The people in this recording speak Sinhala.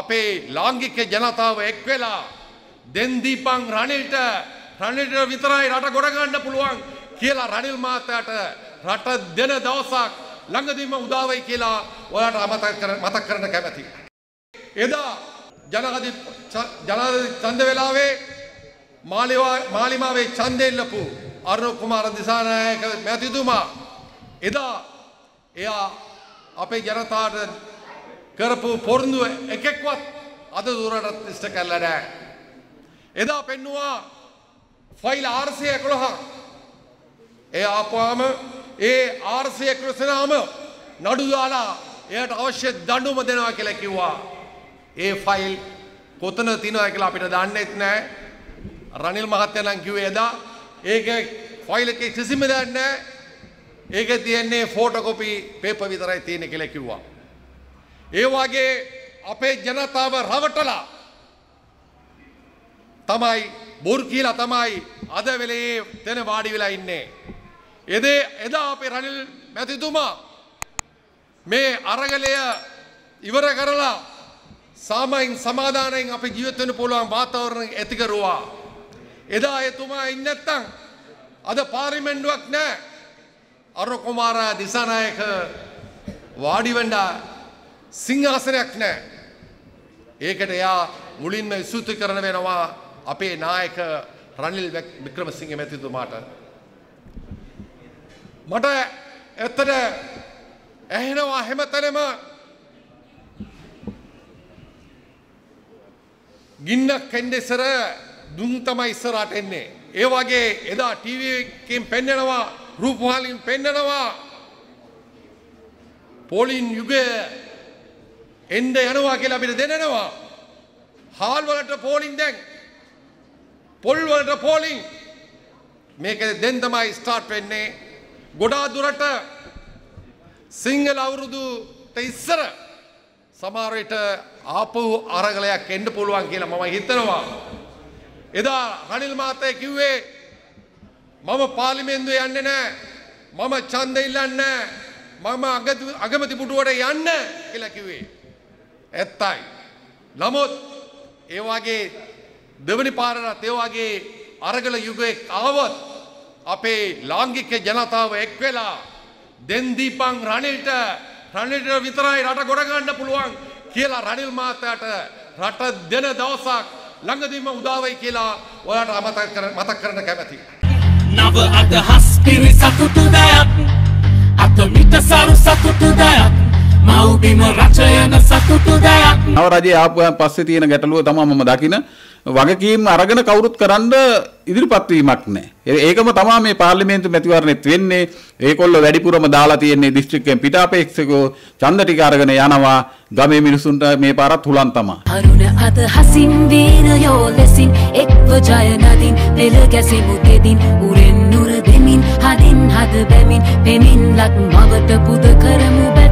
අපේ ලාංගික ජනතාව එක් වෙලා දෙන්දීපං රනිල්ට රනිල්ට විතරයි රට ගොඩගන්න පුළුවන් කියලා රනිල් මහතාට රට දෙන දවසක් ළඟදීම උදාවයි කියලා ඔයාට අමතක මතක් කරන්න කැමැති. එදා ජනගති ජනාධිපති ඡන්ද වෙලාවේ මාලිවා මාලිමාවේ ඡන්දෙල්ලපු අරුණ කුමාර දිසානායක මැතිතුමා එදා එයා අපේ ජනතාවට කරපු පොරුදු එකෙක්වත් අද දුරටත් නිෂ්ට කරලා නෑ. එදා පෙන්නවා ෆයිල් ආර්සය එකොළොහ ඒ ආපුවාම ඒ ආර්සය කරසනාම නඩුදාලා එයට අවශ්‍ය දඩුම දෙනවා කියලා කිව්වා. ඒ ෆයිල් කොතන තිනවා කියලා අපිට දන්නෙත් නෑ. රනිල් මහත්තයා නම් කිව්වේ එදා ඒක ෆයිල් එකේ කිසිම දෙයක් නෑ. ඒක තියෙන්නේ ෆෝටෝකොපි පේපර් විතරයි තියෙන්නේ කියලා කිව්වා. ඒ වගේ අපේ ජනතාව රවටලා තමයි බොරු කියලා තමයි අද වෙලේ තැන වාඩි වෙලා ඉන්නේ. එදේ එදා අපේ රනිල් මැතිතුමා මේ අරගලය ඉවර කරලා සාමයින් සමාධානයෙන් අපි ජීවත් වෙන්න පුළුවන් වාතාවරණයක් ඇති කරුවා. එදා එතුමා ඉන්නේ නැත්තම් අද පාර්ලිමේන්තුවක් නැහැ. අරුණ කුමාර දිසානායක වාඩි වෙන්න සිංහාසනයක් නෑ. ඒකට එයා මුලින්ම විසෘති කරන වෙනවා අපේ නායක රනිල් වික්‍රමසිංහ මැතිතුමාට. මට ඇත්තට ඇහෙනවා හැමතැනම ගින්නක් කැන්ඩෙසර දුන් තමයි ඉස්සරහට එන්නේ. ඒ වගේ එදා ටීවී එකෙන් පෙන්නනවා රූපවාහිනියෙන් පෙන්නනවා පොලින් යුගයේ එන්ඩ යනවා කියලා අපිට දෙනෙනවා. හාල්වලට පෝලිින් දැන්. පොල්වලට පෝලිින් මේක දෙන්තමයි ස්ටාර්ට් වෙන්නේ. ගොඩා දුරට සිංහල අවුරුදුට ඉස්සර සමාරයට ආපු අරගලයක් එන්න පුළුවන් කියලා මම හිතනවා. එදා රනිල් මාතය කිව්වේ මම පාලිමෙන්දුව යන්න නෑ මම චන්ද ඉල්ලන්න මම අගමති පුටුවට යන්න කියලා කිව්වේ. ඇත්තයි. නමුත් ඒවාගේ දෙවනි පාරට ඒවාගේ අරගල යුගයක් ආවත් අපේ ලාංගික ජනතාව එක් වෙලා දෙන්දීපං රනිල්ට රනිල්ට විතරයි රට ගොඩගන්න පුළුවන් කියලා රනිල් මාතයට රට දෙන දවසක් ළඟදීම උදාවයි කියලා ඔයාට අමතක කරන්න මතක් කරන්න කැමැතියි. නව අදහස් පිරි සතුටු දයත් අත මිට සරු සතුටු දයත් මව්බිම රචයන සතුටු නව රජයේ ආපු පස්සේ තියෙන ගැටලුව තමයි මම දකින වගකීම් අරගෙන කවුරුත් කරන්න ඉදිරිපත් වීමක් නැහැ. ඒකම තමයි මේ පාර්ලිමේන්තු මැතිවරණෙත් වෙන්නේ. ඒකොල්ල වැඩිපුරම දාලා තියෙන්නේ දිස්ත්‍රික්කයෙන් පිට අපේක්ෂකෝ ඡන්ද ටික අරගෙන යනවා. ගමේ මිනිසුන්ට මේ පාරත් හුලන් තමයි. අරුණ අත හසින් වීරයෝ ලෙසින් එක්ව ජය නදින් පෙළ ගැසෙමු දෙදින් උරෙන් නුර දෙමින් හදින් හද බැමින් පෙමින් ලක් මවට පුද කරමු බැ